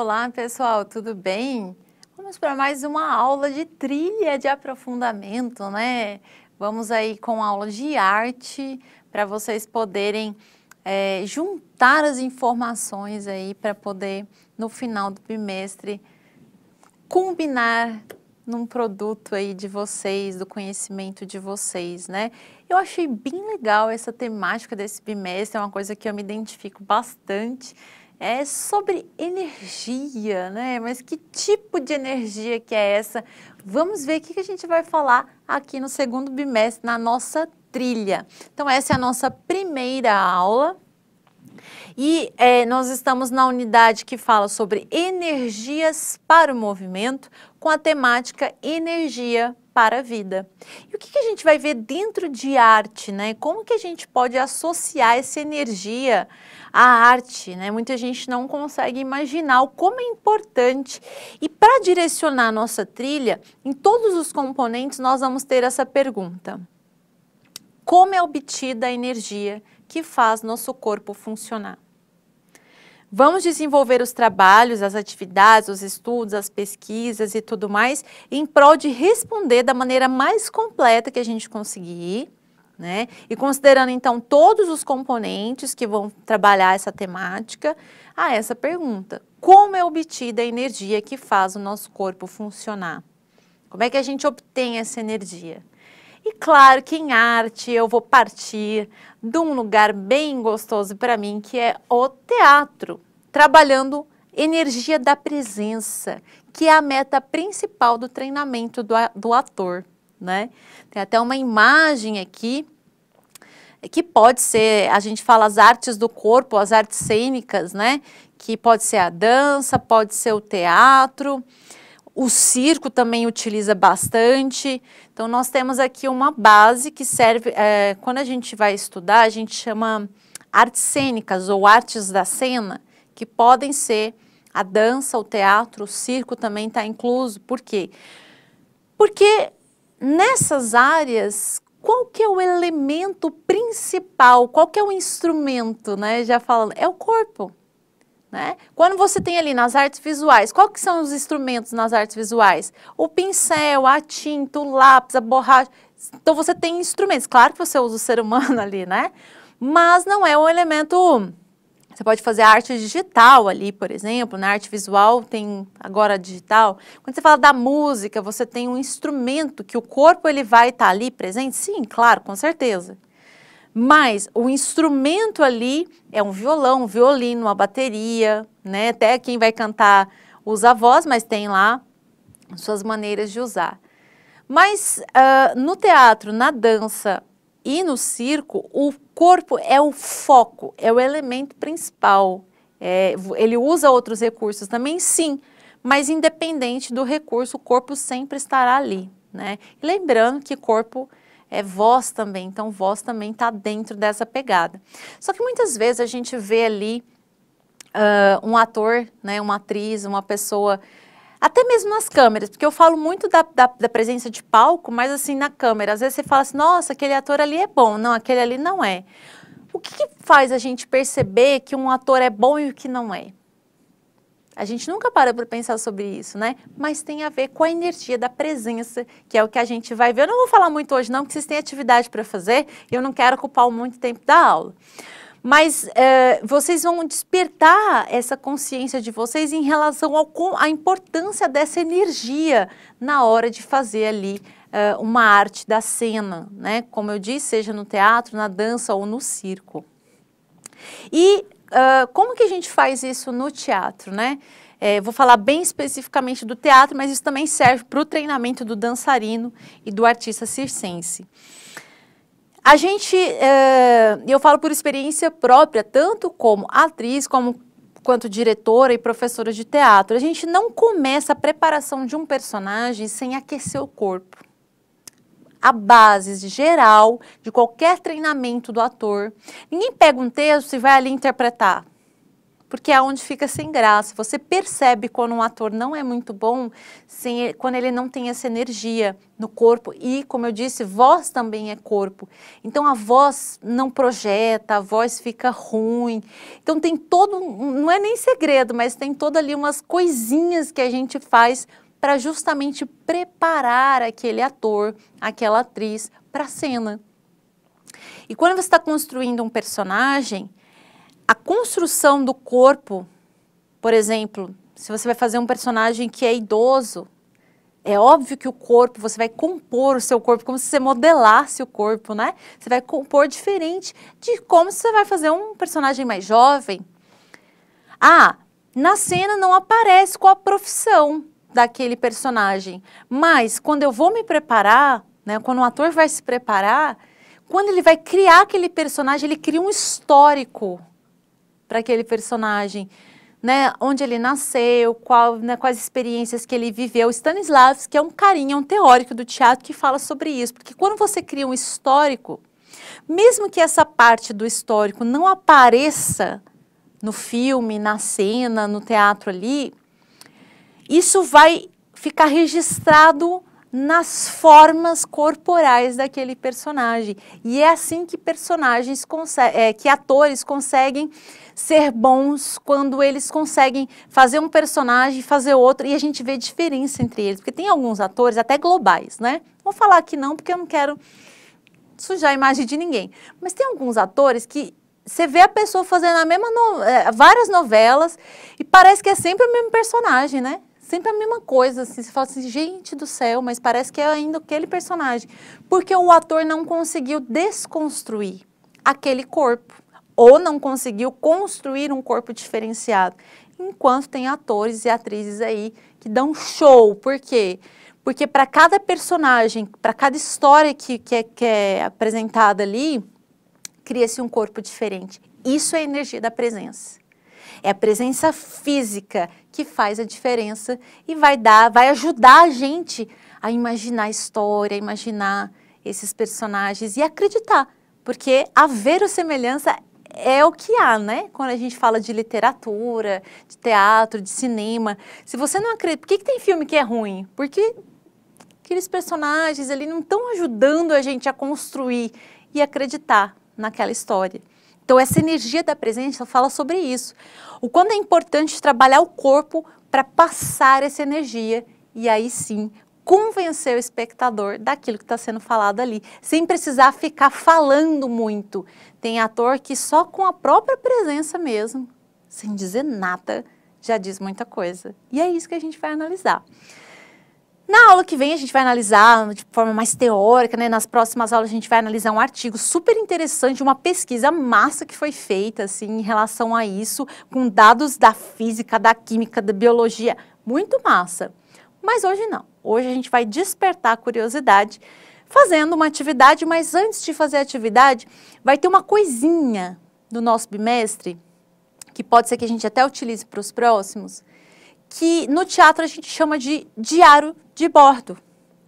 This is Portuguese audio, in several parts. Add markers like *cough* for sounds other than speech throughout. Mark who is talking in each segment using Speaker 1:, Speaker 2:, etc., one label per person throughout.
Speaker 1: Olá, pessoal, tudo bem? Vamos para mais uma aula de trilha de aprofundamento, né? Vamos aí com aula de arte para vocês poderem é, juntar as informações aí para poder, no final do bimestre, combinar num produto aí de vocês, do conhecimento de vocês, né? Eu achei bem legal essa temática desse bimestre, é uma coisa que eu me identifico bastante é sobre energia, né? Mas que tipo de energia que é essa? Vamos ver o que a gente vai falar aqui no segundo bimestre, na nossa trilha. Então, essa é a nossa primeira aula. E é, nós estamos na unidade que fala sobre energias para o movimento, com a temática energia para a vida. E o que, que a gente vai ver dentro de arte, né? Como que a gente pode associar essa energia à arte, né? Muita gente não consegue imaginar o como é importante. E para direcionar a nossa trilha, em todos os componentes nós vamos ter essa pergunta. Como é obtida a energia que faz nosso corpo funcionar? Vamos desenvolver os trabalhos, as atividades, os estudos, as pesquisas e tudo mais em prol de responder da maneira mais completa que a gente conseguir, né? E considerando então todos os componentes que vão trabalhar essa temática, a essa pergunta: como é obtida a energia que faz o nosso corpo funcionar? Como é que a gente obtém essa energia? E claro que em arte eu vou partir de um lugar bem gostoso para mim, que é o teatro, trabalhando energia da presença, que é a meta principal do treinamento do, do ator, né? Tem até uma imagem aqui que pode ser, a gente fala as artes do corpo, as artes cênicas, né? Que pode ser a dança, pode ser o teatro, o circo também utiliza bastante. Então, nós temos aqui uma base que serve. É, quando a gente vai estudar, a gente chama artes cênicas ou artes da cena, que podem ser a dança, o teatro, o circo também está incluso. Por quê? Porque nessas áreas, qual que é o elemento principal, qual que é o instrumento, né? Já falando, é o corpo. Né? Quando você tem ali nas artes visuais, quais que são os instrumentos nas artes visuais? O pincel, a tinta, o lápis, a borracha. Então você tem instrumentos. Claro que você usa o ser humano *laughs* ali, né? Mas não é um elemento. Você pode fazer arte digital ali, por exemplo, na né? arte visual tem agora digital. Quando você fala da música, você tem um instrumento que o corpo ele vai estar tá ali presente? Sim, claro, com certeza. Mas o instrumento ali é um violão, um violino, uma bateria, né? Até quem vai cantar usa a voz, mas tem lá suas maneiras de usar. Mas uh, no teatro, na dança e no circo, o corpo é o foco, é o elemento principal. É, ele usa outros recursos também, sim, mas independente do recurso, o corpo sempre estará ali. Né? lembrando que corpo é voz também, então voz também está dentro dessa pegada. Só que muitas vezes a gente vê ali uh, um ator, né, uma atriz, uma pessoa, até mesmo nas câmeras, porque eu falo muito da, da, da, presença de palco, mas assim, na câmera, às vezes você fala assim, nossa, aquele ator ali é bom, não, aquele ali não é. O que, que faz a gente perceber que um ator é bom e o que não é? A gente nunca para para pensar sobre isso, né? Mas tem a ver com a energia da presença, que é o que a gente vai ver. Eu não vou falar muito hoje, não, porque vocês têm atividade para fazer e eu não quero ocupar muito tempo da aula mas é, vocês vão despertar essa consciência de vocês em relação ao a importância dessa energia na hora de fazer ali é, uma arte da cena, né? Como eu disse, seja no teatro, na dança ou no circo. E ah, como que a gente faz isso no teatro, né? É, vou falar bem especificamente do teatro, mas isso também serve para o treinamento do dançarino e do artista circense. A gente, uh, eu falo por experiência própria, tanto como atriz, como quanto diretora e professora de teatro, a gente não começa a preparação de um personagem sem aquecer o corpo a base geral de qualquer treinamento do ator. Ninguém pega um texto e vai ali interpretar porque é onde fica sem graça. Você percebe quando um ator não é muito bom, sem, quando ele não tem essa energia no corpo. E, como eu disse, voz também é corpo. Então a voz não projeta, a voz fica ruim. Então tem todo, não é nem segredo, mas tem toda ali umas coisinhas que a gente faz para justamente preparar aquele ator, aquela atriz para a cena. E quando você está construindo um personagem, a construção do corpo, por exemplo, se você vai fazer um personagem que é idoso, é óbvio que o corpo, você vai compor o seu corpo como se você modelasse o corpo, né? Você vai compor diferente de como você vai fazer um personagem mais jovem. Ah, na cena não aparece qual a profissão, daquele personagem. Mas quando eu vou me preparar, né, quando o ator vai se preparar, quando ele vai criar aquele personagem, ele cria um histórico para aquele personagem. Né, onde ele nasceu, qual, né, quais experiências que ele viveu. Stanislavski é um carinha, um teórico do teatro que fala sobre isso, porque quando você cria um histórico, mesmo que essa parte do histórico não apareça no filme, na cena, no teatro ali, isso vai ficar registrado nas formas corporais daquele personagem. E é assim que personagens é, que atores conseguem ser bons quando eles conseguem fazer um personagem, fazer outro e a gente vê diferença entre eles, porque tem alguns atores até globais, né? Vou falar aqui não porque eu não quero sujar a imagem de ninguém, mas tem alguns atores que você vê a pessoa fazendo a mesma no... É, várias novelas e parece que é sempre o mesmo personagem, né? sempre a mesma coisa, assim, você fala assim, gente do céu, mas parece que é ainda aquele personagem, porque o ator não conseguiu desconstruir aquele corpo, ou não conseguiu construir um corpo diferenciado, enquanto tem atores e atrizes aí que dão show, por quê? Porque para cada personagem, para cada história que, que, é, que é apresentada ali, cria-se um corpo diferente. Isso é a energia da presença. É a presença física que faz a diferença e vai dar, vai ajudar a gente a imaginar a história, a imaginar esses personagens e acreditar, porque haver semelhança é o que há, né? Quando a gente fala de literatura, de teatro, de cinema, se você não acredita, por que, que tem filme que é ruim? Porque aqueles personagens ali não estão ajudando a gente a construir e acreditar naquela história. Então, essa energia da presença fala sobre isso. O quanto é importante trabalhar o corpo para passar essa energia e aí sim convencer o espectador daquilo que está sendo falado ali, sem precisar ficar falando muito. Tem ator que só com a própria presença mesmo, sem dizer nada, já diz muita coisa. E é isso que a gente vai analisar. Na aula que vem a gente vai analisar de forma mais teórica, né? Nas próximas aulas a gente vai analisar um artigo super interessante, uma pesquisa massa que foi feita assim em relação a isso, com dados da física, da química, da biologia, muito massa. Mas hoje não. Hoje a gente vai despertar a curiosidade fazendo uma atividade, mas antes de fazer a atividade, vai ter uma coisinha do nosso bimestre que pode ser que a gente até utilize para os próximos, que no teatro a gente chama de diário de bordo.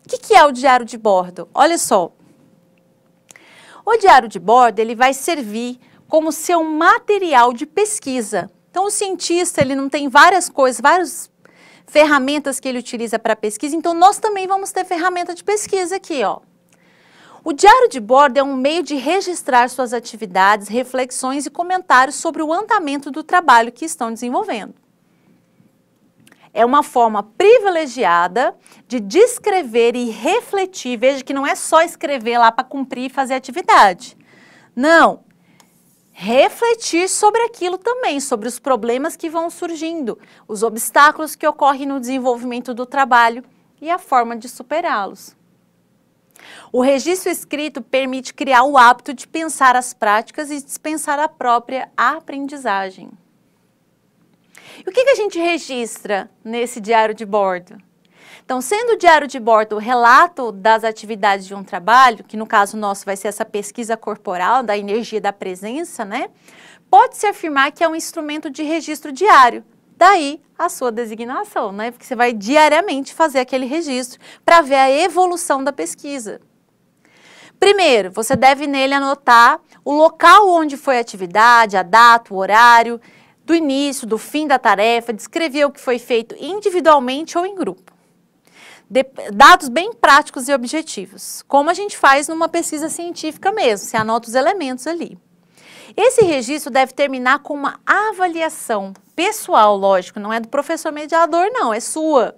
Speaker 1: O que, que é o diário de bordo? Olha só. O diário de bordo ele vai servir como seu material de pesquisa. Então, o cientista ele não tem várias coisas, várias ferramentas que ele utiliza para pesquisa. Então, nós também vamos ter ferramenta de pesquisa aqui, ó. O diário de bordo é um meio de registrar suas atividades, reflexões e comentários sobre o andamento do trabalho que estão desenvolvendo é uma forma privilegiada de descrever e refletir. Veja que não é só escrever lá para cumprir e fazer atividade. Não. Refletir sobre aquilo também, sobre os problemas que vão surgindo, os obstáculos que ocorrem no desenvolvimento do trabalho e a forma de superá-los. O registro escrito permite criar o hábito de pensar as práticas e dispensar a própria aprendizagem. E o que, que a gente registra nesse diário de bordo? Então, sendo o diário de bordo o relato das atividades de um trabalho, que no caso nosso vai ser essa pesquisa corporal da energia da presença, né? Pode-se afirmar que é um instrumento de registro diário. Daí a sua designação, né? Porque você vai diariamente fazer aquele registro para ver a evolução da pesquisa. Primeiro, você deve nele anotar o local onde foi a atividade, a data, o horário do início, do fim da tarefa, descrever o que foi feito individualmente ou em grupo. De, dados bem práticos e objetivos, como a gente faz numa pesquisa científica mesmo, você anota os elementos ali. Esse registro deve terminar com uma avaliação pessoal, lógico, não é do professor mediador, não, é sua.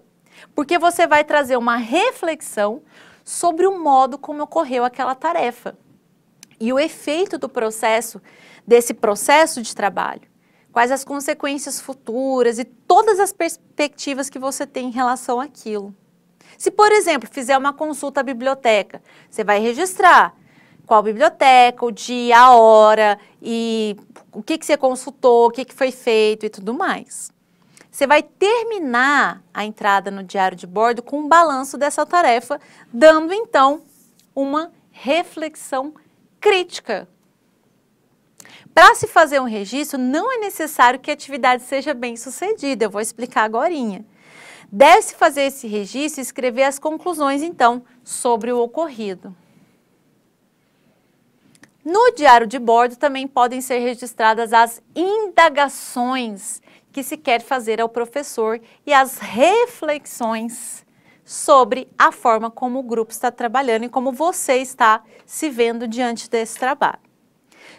Speaker 1: Porque você vai trazer uma reflexão sobre o modo como ocorreu aquela tarefa e o efeito do processo, desse processo de trabalho quais as consequências futuras e todas as perspectivas que você tem em relação àquilo. Se, por exemplo, fizer uma consulta à biblioteca, você vai registrar qual biblioteca, o dia, a hora e o que, que você consultou, o que, que foi feito e tudo mais. Você vai terminar a entrada no diário de bordo com um balanço dessa tarefa, dando então uma reflexão crítica para se fazer um registro, não é necessário que a atividade seja bem sucedida, eu vou explicar agora. Deve-se fazer esse registro e escrever as conclusões, então, sobre o ocorrido. No diário de bordo também podem ser registradas as indagações que se quer fazer ao professor e as reflexões sobre a forma como o grupo está trabalhando e como você está se vendo diante desse trabalho.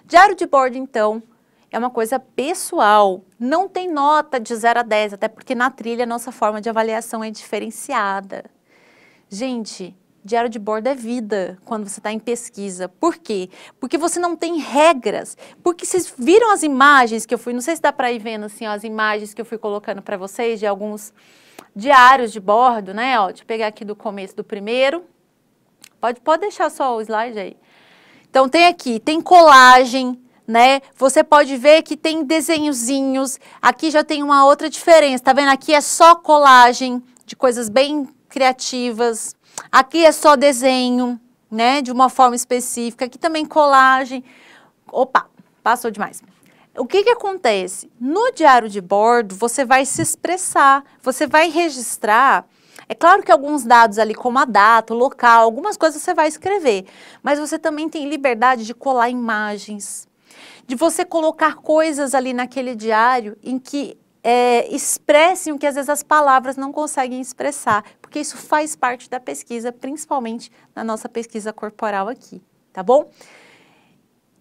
Speaker 1: Diário de bordo, então, é uma coisa pessoal, não tem nota de 0 a 10, até porque na trilha a nossa forma de avaliação é diferenciada. Gente, diário de bordo é vida quando você está em pesquisa. Por quê? Porque você não tem regras. Porque vocês viram as imagens que eu fui, não sei se dá para ir vendo assim, ó, as imagens que eu fui colocando para vocês de alguns diários de bordo, né? Ó, deixa eu pegar aqui do começo do primeiro. Pode, pode deixar só o slide aí. Então tem aqui, tem colagem, né? Você pode ver que tem desenhozinhos. Aqui já tem uma outra diferença, tá vendo? Aqui é só colagem de coisas bem criativas. Aqui é só desenho, né? De uma forma específica. Aqui também colagem. Opa, passou demais. O que, que acontece? No diário de bordo, você vai se expressar, você vai registrar é claro que alguns dados ali, como a data, o local, algumas coisas você vai escrever, mas você também tem liberdade de colar imagens, de você colocar coisas ali naquele diário em que é, expressem o que às vezes as palavras não conseguem expressar, porque isso faz parte da pesquisa, principalmente na nossa pesquisa corporal aqui, tá bom?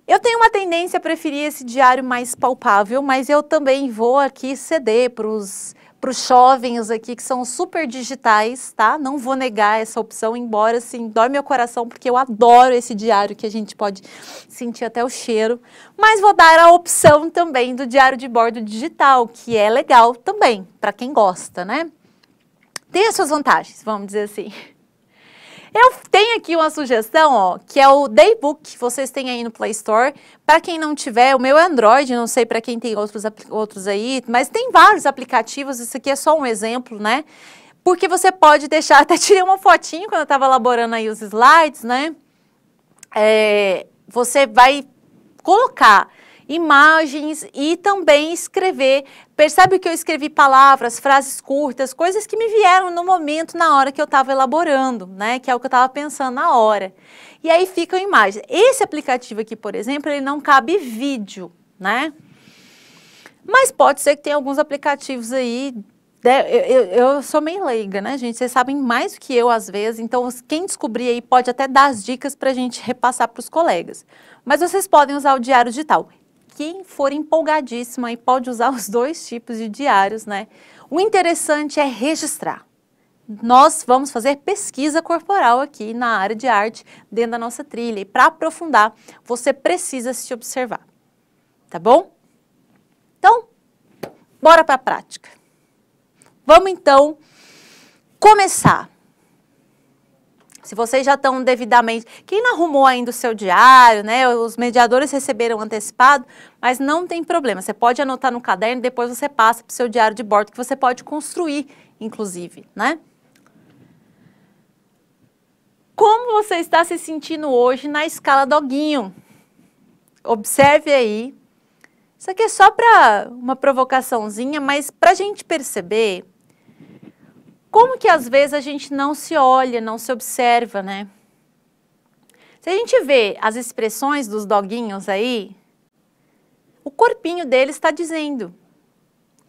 Speaker 1: Eu tenho uma tendência a preferir esse diário mais palpável, mas eu também vou aqui ceder para os para os jovens aqui que são super digitais, tá? Não vou negar essa opção, embora assim, dói meu coração, porque eu adoro esse diário que a gente pode sentir até o cheiro. Mas vou dar a opção também do diário de bordo digital, que é legal também, para quem gosta, né? Tem as suas vantagens, vamos dizer assim. Eu tenho aqui uma sugestão, ó, que é o Daybook, que vocês têm aí no Play Store. Para quem não tiver, o meu é Android, não sei para quem tem outros, outros aí, mas tem vários aplicativos, isso aqui é só um exemplo, né? Porque você pode deixar, *laughs* até tirei uma fotinho quando eu estava elaborando aí os slides, né? É, você vai colocar imagens e também escrever. Percebe que eu escrevi palavras, frases curtas, coisas que me vieram no momento, na hora que eu estava elaborando, né? Que é o que eu estava pensando na hora. E aí ficam imagens. Esse aplicativo aqui, por exemplo, ele não cabe vídeo, né? Mas pode ser que tenha alguns aplicativos aí né? eu, eu, eu, sou meio leiga, né, gente? Vocês sabem mais do que eu, às vezes. Então, quem descobrir aí pode até dar as dicas para a gente repassar para os colegas. Mas vocês podem usar o diário digital quem for empolgadíssimo aí pode usar os dois tipos de diários, né? O interessante é registrar. Nós vamos fazer pesquisa corporal aqui na área de arte dentro da nossa trilha e para aprofundar você precisa se observar, tá bom? Então, bora para a prática. Vamos então começar se vocês já estão devidamente. Quem não arrumou ainda o seu diário, né? Os mediadores receberam antecipado, mas não tem problema. Você pode anotar no caderno e depois você passa para o seu diário de bordo, que você pode construir, inclusive, né? Como você está se sentindo hoje na escala doguinho? Observe aí. Isso aqui é só para uma provocaçãozinha, mas para a gente perceber como que às vezes a gente não se olha, não se observa, né? Se a gente vê as expressões dos doguinhos aí, o corpinho deles está dizendo.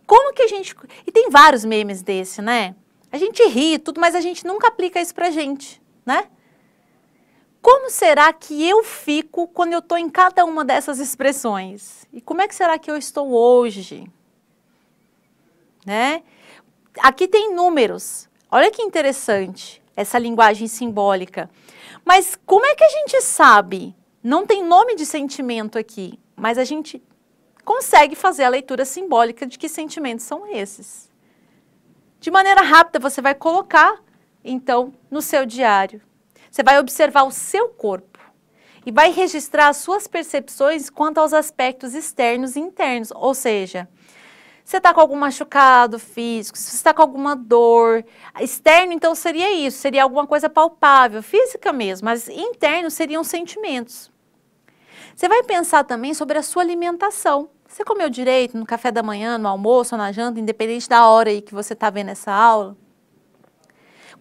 Speaker 1: Como que a gente. E tem vários memes desse, né? A gente ri tudo, mas a gente nunca aplica isso pra gente, né? Como será que eu fico quando eu estou em cada uma dessas expressões? E como é que será que eu estou hoje? Né? aqui tem números. Olha que interessante essa linguagem simbólica. Mas como é que a gente sabe? Não tem nome de sentimento aqui, mas a gente consegue fazer a leitura simbólica de que sentimentos são esses. De maneira rápida, você vai colocar, então, no seu diário. Você vai observar o seu corpo e vai registrar as suas percepções quanto aos aspectos externos e internos, ou seja, você está com algum machucado físico, se você está com alguma dor. Externo, então, seria isso, seria alguma coisa palpável, física mesmo, mas interno seriam sentimentos. Você vai pensar também sobre a sua alimentação. Você comeu direito no café da manhã, no almoço, na janta, independente da hora aí que você está vendo essa aula?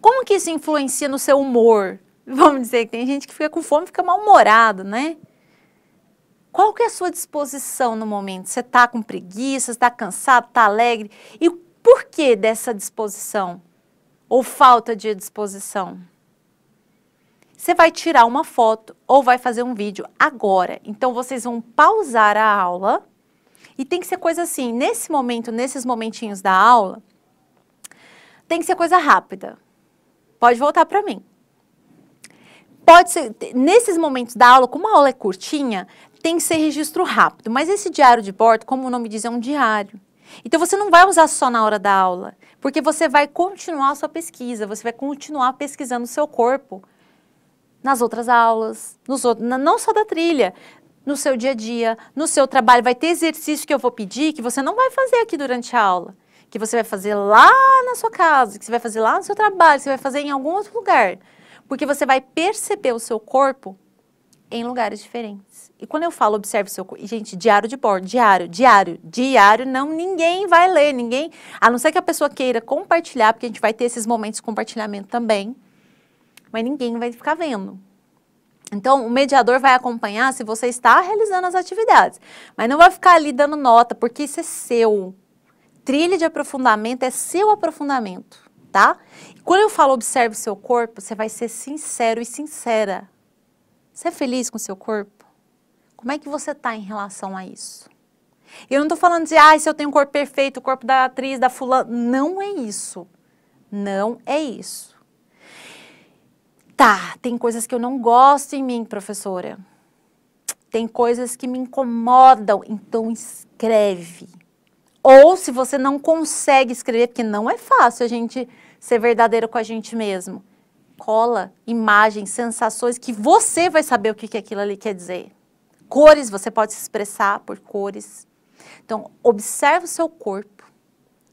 Speaker 1: Como que isso influencia no seu humor? *laughs* Vamos dizer que tem gente que fica com fome, fica mal-humorado, né? Qual que é a sua disposição no momento? Você está com preguiça, está cansado, está alegre? E por que dessa disposição? Ou falta de disposição? Você vai tirar uma foto ou vai fazer um vídeo agora. Então vocês vão pausar a aula e tem que ser coisa assim, nesse momento, nesses momentinhos da aula, tem que ser coisa rápida. Pode voltar para mim. Pode ser, nesses momentos da aula, como a aula é curtinha, tem que ser registro rápido, mas esse diário de bordo, como o nome diz, é um diário. Então você não vai usar só na hora da aula, porque você vai continuar a sua pesquisa, você vai continuar pesquisando o seu corpo nas outras aulas, nos outros, não só da trilha, no seu dia a dia, no seu trabalho, vai ter exercício que eu vou pedir que você não vai fazer aqui durante a aula, que você vai fazer lá na sua casa, que você vai fazer lá no seu trabalho, que você vai fazer em algum outro lugar, porque você vai perceber o seu corpo em lugares diferentes. E quando eu falo observe seu corpo, gente, diário de bordo, diário, diário, diário, não ninguém vai ler, ninguém, a não ser que a pessoa queira compartilhar, porque a gente vai ter esses momentos de compartilhamento também, mas ninguém vai ficar vendo. Então, o mediador vai acompanhar se você está realizando as atividades, mas não vai ficar ali dando nota, porque isso é seu. Trilha de aprofundamento é seu aprofundamento, tá? E quando eu falo observe seu corpo, você vai ser sincero e sincera você é feliz com seu corpo? Como é que você está em relação a isso? Eu não estou falando de, ah, se eu tenho um corpo perfeito, o corpo da atriz, da fulana. Não é isso. Não é isso. Tá, tem coisas que eu não gosto em mim, professora. Tem coisas que me incomodam, então escreve. Ou se você não consegue escrever, porque não é fácil a gente ser verdadeiro com a gente mesmo cola, imagens, sensações que você vai saber o que, que aquilo ali quer dizer. Cores, você pode se expressar por cores. Então, observe o seu corpo.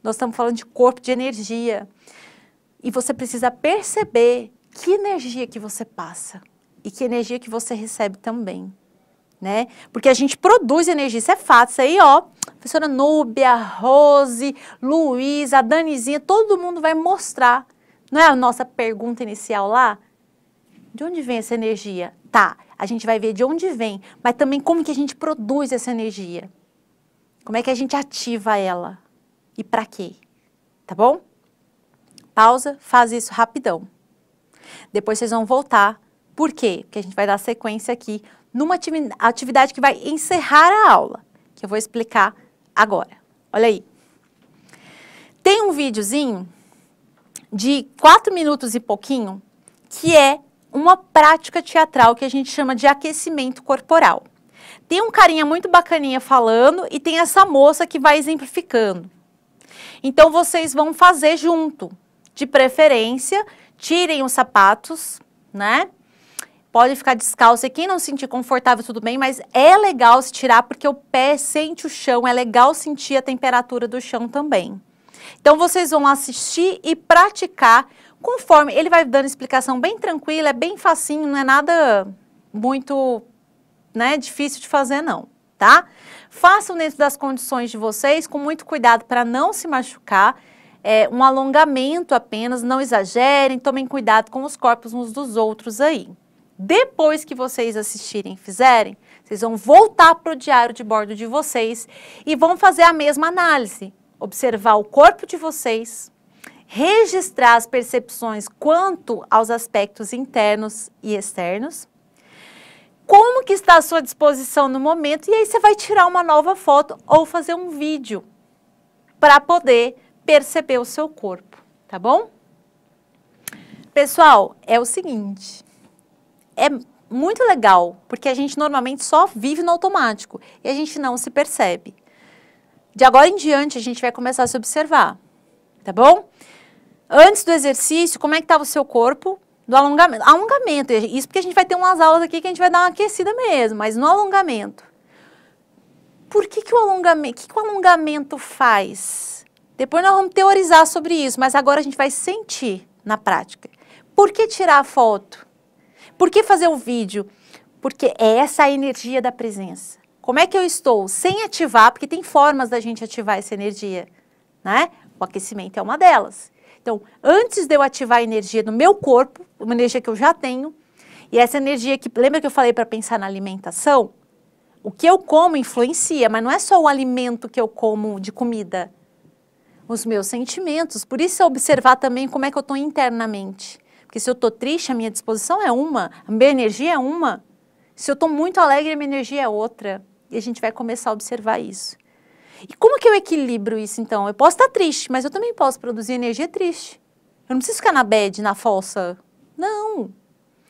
Speaker 1: Nós estamos falando de corpo, de energia. E você precisa perceber que energia que você passa e que energia que você recebe também, né? Porque a gente produz energia, isso é fato, isso aí, ó, professora Núbia, Rose, Luísa, Danizinha, todo mundo vai mostrar não é a nossa pergunta inicial lá? De onde vem essa energia? Tá, a gente vai ver de onde vem, mas também como que a gente produz essa energia. Como é que a gente ativa ela e para quê? Tá bom? Pausa, faz isso rapidão. Depois vocês vão voltar. Por quê? Porque a gente vai dar sequência aqui numa atividade que vai encerrar a aula, que eu vou explicar agora. Olha aí. Tem um videozinho de quatro minutos e pouquinho, que é uma prática teatral que a gente chama de aquecimento corporal. Tem um carinha muito bacaninha falando e tem essa moça que vai exemplificando. Então vocês vão fazer junto. De preferência, tirem os sapatos, né? Pode ficar descalço e quem não sentir confortável, tudo bem, mas é legal se tirar porque o pé sente o chão, é legal sentir a temperatura do chão também. Então vocês vão assistir e praticar conforme ele vai dando explicação bem tranquila, é bem facinho, não é nada muito, né, difícil de fazer não, tá? Façam dentro das condições de vocês, com muito cuidado para não se machucar. É, um alongamento apenas, não exagerem, tomem cuidado com os corpos uns dos outros aí. Depois que vocês assistirem e fizerem, vocês vão voltar para o diário de bordo de vocês e vão fazer a mesma análise observar o corpo de vocês, registrar as percepções quanto aos aspectos internos e externos, como que está a sua disposição no momento, e aí você vai tirar uma nova foto ou fazer um vídeo para poder perceber o seu corpo, tá bom? Pessoal, é o seguinte, é muito legal, porque a gente normalmente só vive no automático e a gente não se percebe de agora em diante a gente vai começar a se observar, tá bom? Antes do exercício, como é que estava o seu corpo? Do alongamento. Alongamento, isso porque a gente vai ter umas aulas aqui que a gente vai dar uma aquecida mesmo, mas no alongamento. Por que, que o alongamento, que, que o alongamento faz? Depois nós vamos teorizar sobre isso, mas agora a gente vai sentir na prática. Por que tirar a foto? Por que fazer o vídeo? Porque é essa a energia da presença. Como é que eu estou? Sem ativar, porque tem formas da gente ativar essa energia, né? O aquecimento é uma delas. Então, antes de eu ativar a energia do meu corpo, uma energia que eu já tenho, e essa energia que, lembra que eu falei para pensar na alimentação? O que eu como influencia, mas não é só o alimento que eu como de comida, os meus sentimentos. Por isso é observar também como é que eu estou internamente. Porque se eu estou triste, a minha disposição é uma, a minha energia é uma. Se eu estou muito alegre, a minha energia é outra. E a gente vai começar a observar isso. E como que eu equilibro isso então? Eu posso estar triste, mas eu também posso produzir energia triste. Eu não preciso ficar na bed, na fossa. Não.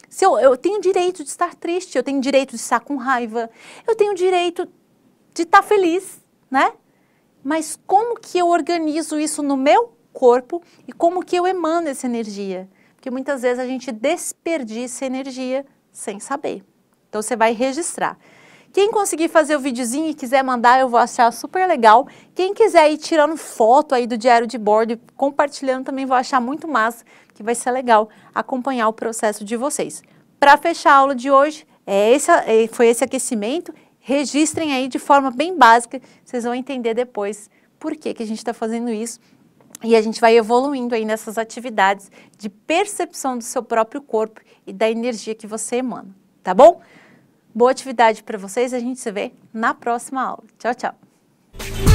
Speaker 1: Se eu, eu tenho direito de estar triste, eu tenho direito de estar com raiva, eu tenho direito de estar feliz, né? Mas como que eu organizo isso no meu corpo e como que eu emano essa energia? Porque muitas vezes a gente desperdiça energia sem saber. Então você vai registrar. Quem conseguir fazer o videozinho e quiser mandar, eu vou achar super legal. Quem quiser ir tirando foto aí do diário de bordo e compartilhando também vou achar muito massa, que vai ser legal acompanhar o processo de vocês. Para fechar a aula de hoje, é esse, é, foi esse aquecimento. Registrem aí de forma bem básica, vocês vão entender depois por que, que a gente está fazendo isso e a gente vai evoluindo aí nessas atividades de percepção do seu próprio corpo e da energia que você emana, tá bom? Boa atividade para vocês, a gente se vê na próxima aula. Tchau, tchau!